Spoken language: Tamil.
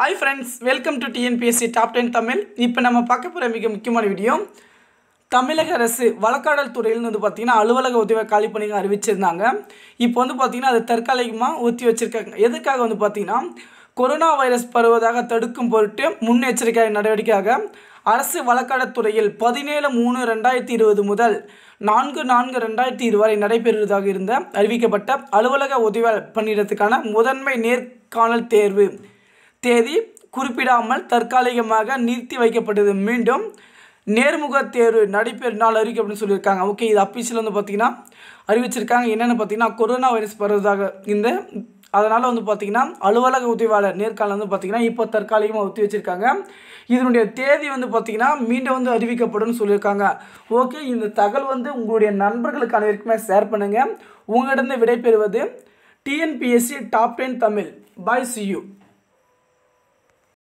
hi friends welcome to TNPSC top ten Tamil இப்போ நம்ம பார்க்க போகிற மிக முக்கியமான வீடியோ தமிழக அரசு வழக்காடல் துறையில் வந்து பார்த்தீங்கன்னா அலுவலக உதவி காலி பணிகள் அறிவிச்சிருந்தாங்க இப்போ வந்து பார்த்திங்கன்னா அது தற்காலிகமாக ஊற்றி வச்சுருக்காங்க எதுக்காக வந்து பார்த்திங்கன்னா கொரோனா வைரஸ் பரவுவதாக தடுக்கும் பொருட்டு முன்னெச்சரிக்கை நடவடிக்கையாக அரசு வழக்காடல் துறையில் பதினேழு மூணு ரெண்டாயிரத்தி இருபது முதல் நான்கு நான்கு ரெண்டாயிரத்தி இருவரை நடைபெறுவதாக இருந்த அறிவிக்கப்பட்ட அலுவலக உதவி பணியிடத்துக்கான முதன்மை நேர்காணல் தேர்வு தேதி குறிப்பிடாமல் தற்காலிகமாக நிறுத்தி வைக்கப்பட்டது மீண்டும் நேர்முக தேர்வு நடைபெறும் நாள் அறிவிக்கும் அப்படின்னு சொல்லியிருக்காங்க ஓகே இது அஃபீஷியல் வந்து பார்த்திங்கன்னா அறிவிச்சிருக்காங்க என்னென்னு பார்த்தீங்கன்னா கொரோனா வைரஸ் பரவதாக இந்த அதனால் வந்து பார்த்திங்கன்னா அலுவலக உதவியாளர் நேர்காணல் வந்து பார்த்திங்கன்னா இப்போ தற்காலிகமாக ஒத்தி வச்சுருக்காங்க இதனுடைய தேதி வந்து பார்த்திங்கன்னா மீண்டும் வந்து அறிவிக்கப்படும் சொல்லியிருக்காங்க ஓகே இந்த தகவல் வந்து உங்களுடைய நண்பர்களுக்கு அனைவருக்குமே ஷேர் பண்ணுங்கள் உங்களிடம் விடைபெறுவது TNPSC top ten Tamil bye see you